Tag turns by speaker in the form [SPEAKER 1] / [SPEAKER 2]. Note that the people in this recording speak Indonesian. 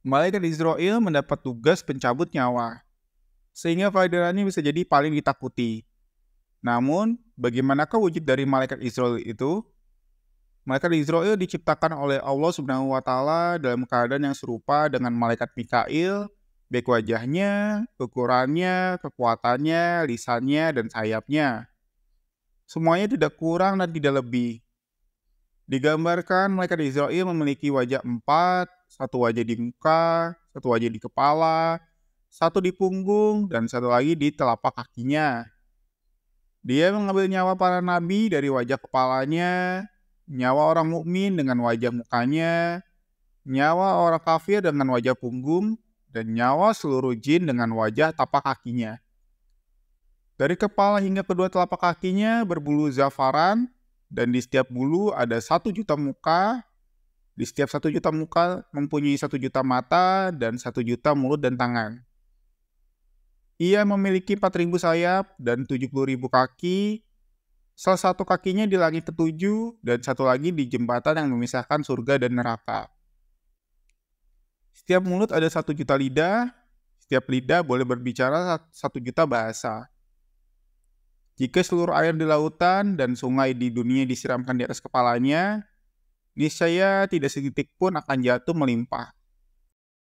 [SPEAKER 1] Malaikat Israel mendapat tugas pencabut nyawa, sehingga kehadirannya bisa jadi paling ditakuti. Namun, bagaimanakah wujud dari malaikat Israel itu? Malaikat Israel diciptakan oleh Allah Subhanahu wa taala dalam keadaan yang serupa dengan malaikat Mikail, baik wajahnya, ukurannya, kekuatannya, lisannya, dan sayapnya. Semuanya tidak kurang dan tidak lebih. Digambarkan malaikat Israel memiliki wajah empat, satu wajah di muka, satu wajah di kepala, satu di punggung, dan satu lagi di telapak kakinya. Dia mengambil nyawa para nabi dari wajah kepalanya, nyawa orang mukmin dengan wajah mukanya, nyawa orang kafir dengan wajah punggung, dan nyawa seluruh jin dengan wajah tapak kakinya. Dari kepala hingga kedua telapak kakinya berbulu zafaran, dan di setiap bulu ada satu juta muka di setiap satu juta muka mempunyai satu juta mata dan satu juta mulut dan tangan. Ia memiliki 4.000 sayap dan 70.000 kaki. Salah satu kakinya di langit ketujuh dan satu lagi di jembatan yang memisahkan surga dan neraka. Setiap mulut ada satu juta lidah. Setiap lidah boleh berbicara satu juta bahasa. Jika seluruh air di lautan dan sungai di dunia disiramkan di atas kepalanya, niscaya tidak sedikit pun akan jatuh melimpah.